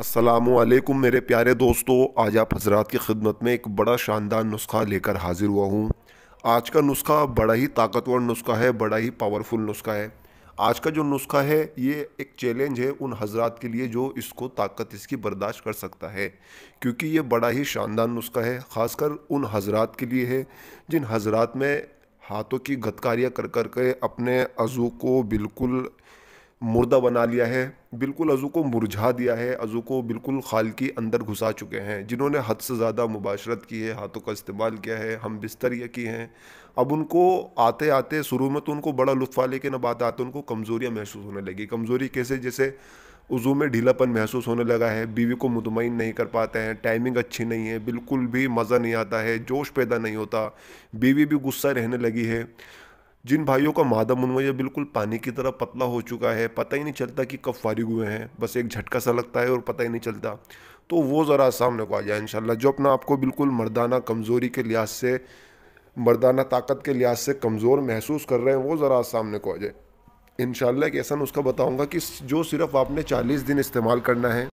असलकुम मेरे प्यारे दोस्तों आज आप हजरात की खिदमत में एक बड़ा शानदार नुस्खा लेकर हाजिर हुआ हूँ आज का नुस्खा बड़ा ही ताकतवर नुस्खा है बड़ा ही पावरफुल नुस्खा है आज का जो नुस्खा है ये एक चैलेंज है उन हजरात के लिए जो इसको ताकत इसकी बर्दाश्त कर सकता है क्योंकि ये बड़ा ही शानदार नुस्खा है ख़ासकर उन हजरात के लिए है जिन हजरात में हाथों की गदकारियाँ कर कर के अपने अज़ू को बिल्कुल मुर्दा बना लिया है बिल्कुल अज़ू को मुरझा दिया है अज़ू को बिल्कुल खाल की अंदर घुसा चुके हैं जिन्होंने हद से ज़्यादा मुबाशरत की है हाथों का इस्तेमाल किया है हम बिस्तर यह की हैं अब उनको आते आते शुरू में तो उनको बड़ा लुत्फ़ा लेकिन अब आते आते उनको कमज़ोरियाँ महसूस होने लगी कमज़ोरी कैसे जैसे उज़ू में ढीलापन महसूस होने लगा है बीवी को मुतमिन नहीं कर पाते हैं टाइमिंग अच्छी नहीं है बिल्कुल भी मज़ा नहीं आता है जोश पैदा नहीं होता बीवी भी गुस्सा रहने लगी है जिन भाइयों का मादा मुनवैया बिल्कुल पानी की तरह पतला हो चुका है पता ही नहीं चलता कि कब फारिग हुए हैं बस एक झटका सा लगता है और पता ही नहीं चलता तो वो ज़रा सामने को आ जाए इन जो अपना आपको बिल्कुल मर्दाना कमज़ोरी के लिहाज से मर्दाना ताकत के लिहाज से कमज़ोर महसूस कर रहे हैं वो ज़रा सामने को आ जाए इन एक ऐसा उसका बताऊँगा कि जो सिर्फ आपने चालीस दिन इस्तेमाल करना है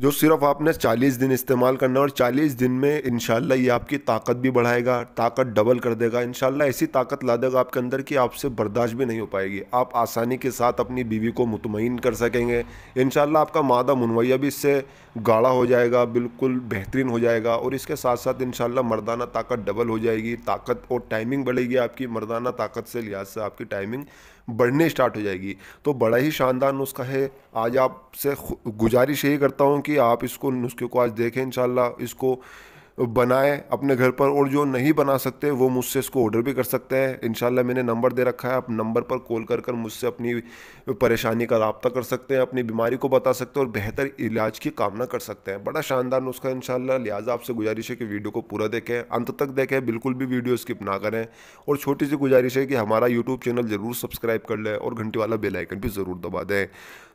जो सिर्फ आपने 40 दिन इस्तेमाल करना और 40 दिन में इन ये आपकी ताकत भी बढ़ाएगा ताकत डबल कर देगा इन ऐसी ताकत ला देगा आपके अंदर कि आपसे बर्दाश्त भी नहीं हो पाएगी आप आसानी के साथ अपनी बीवी को मुतमिन कर सकेंगे इन आपका मादा मुनवैया भी इससे गाढ़ा हो जाएगा बिल्कुल बेहतरीन हो जाएगा और इसके साथ साथ इन मर्दाना ताकत डबल हो जाएगी ताकत और टाइमिंग बढ़ेगी आपकी मर्दाना ताकत से लिहाज से आपकी टाइमिंग बढ़ने स्टार्ट हो जाएगी तो बड़ा ही शानदार नुस्खा है आज आपसे गुजारिश यही करता हूँ कि आप इसको नुस्खे को आज देखें इन इसको बनाए अपने घर पर और जो नहीं बना सकते वो मुझसे इसको ऑर्डर भी कर सकते हैं इन मैंने नंबर दे रखा है आप नंबर पर कॉल कर कर मुझसे अपनी परेशानी का रबता कर सकते हैं अपनी बीमारी को बता सकते हैं और बेहतर इलाज की कामना कर सकते हैं बड़ा शानदार नुस्खा इन लिहाजा आपसे गुजारिश है कि वीडियो को पूरा देखें अंत तक देखें बिल्कुल भी वीडियो स्किप ना करें और छोटी सी गुजारिश है कि हमारा यूट्यूब चैनल ज़रूर सब्सक्राइब कर लें और घंटी वाला बेलाइकन भी ज़रूर दबा दें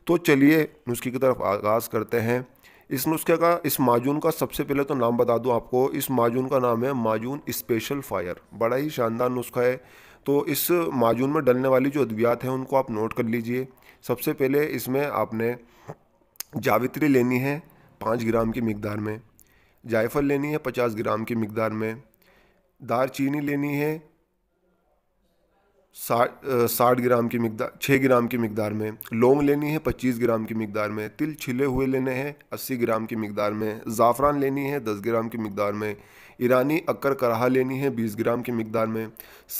तो चलिए नुस्खे की तरफ आगाज़ करते हैं इस नुस्खे का इस माजून का सबसे पहले तो नाम बता दूं आपको इस माजून का नाम है माजून स्पेशल फायर बड़ा ही शानदार नुस्खा है तो इस माजून में डलने वाली जो अद्वियात हैं उनको आप नोट कर लीजिए सबसे पहले इसमें आपने जावित्री लेनी है पाँच ग्राम की मकदार में जायफल लेनी है पचास ग्राम की मकदार में दार चीनी लेनी है साठ साठ ग्राम की मकदार छः ग्राम की मकदार में लौंग लेनी है पच्चीस ग्राम की मकदार में तिल छिले हुए लेने हैं अस्सी ग्राम की मकदार में ज़ाफ़रान लेनी है दस ग्राम की मकदार में ईरानी अक्कर कराह लेनी है बीस ग्राम की मकदार में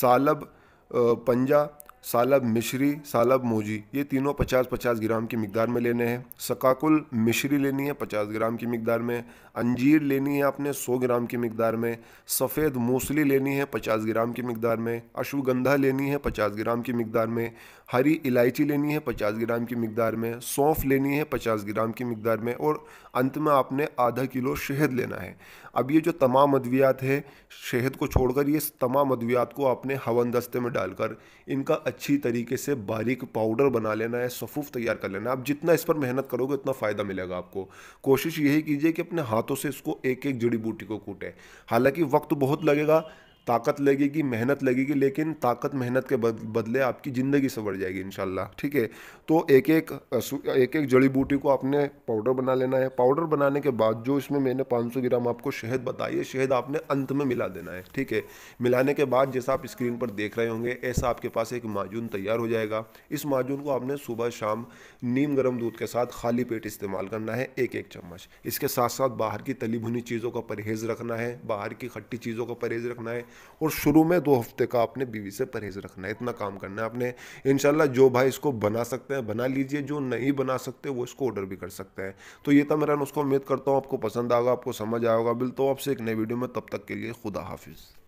सालब पंजा सालब मिश्री सालब मोजी ये तीनों 50-50 ग्राम की मकदार में लेने हैं सकाकुल मिश्री लेनी है 50 ग्राम की मकदार में अंजीर लेनी है आपने 100 ग्राम की मकदार में सफ़ेद मूसली लेनी है 50 ग्राम की मकदार में अश्वगंधा लेनी है 50 ग्राम की मकदार में हरी इलायची लेनी है 50 ग्राम की मकदार में सौंफ लेनी है 50 ग्राम की मकदार में और अंत में आपने आधा किलो शहद लेना है अब ये जो तमाम अद्वियात है शहद को छोड़कर ये तमाम अद्वियात को आपने हवन दस्ते में डालकर इनका अच्छी तरीके से बारीक पाउडर बना लेना है सफ़ूफ तैयार कर लेना है आप जितना इस पर मेहनत करोगे उतना फ़ायदा मिलेगा आपको कोशिश यही कीजिए कि अपने हाथों से इसको एक एक जड़ी बूटी को कूटें हालांकि वक्त बहुत लगेगा ताकत लगेगी मेहनत लगेगी लेकिन ताकत मेहनत के बदले आपकी ज़िंदगी सवर जाएगी इन ठीक है तो एक एक एक एक जड़ी बूटी को आपने पाउडर बना लेना है पाउडर बनाने के बाद जो इसमें मैंने 500 ग्राम आपको शहद बताई है शहद आपने अंत में मिला देना है ठीक है मिलाने के बाद जैसा आप स्क्रीन पर देख रहे होंगे ऐसा आपके पास एक माजून तैयार हो जाएगा इस माजून को आपने सुबह शाम नीम गर्म दूध के साथ खाली पेट इस्तेमाल करना है एक एक चम्मच इसके साथ साथ बाहर की तली भुनी चीज़ों का परहेज़ रखना है बाहर की खट्टी चीज़ों का परहेज़ रखना है और शुरू में दो हफ्ते का आपने बीवी से परहेज रखना है इतना काम करना है आपने इनशाला जो भाई इसको बना सकते हैं बना लीजिए जो नहीं बना सकते वो इसको ऑर्डर भी कर सकते हैं तो ये था मेरा उसको उम्मीद करता हूँ आपको पसंद आएगा आपको समझ आएगा बिल तो आपसे एक नई वीडियो में तब तक के लिए खुदा हाफिज़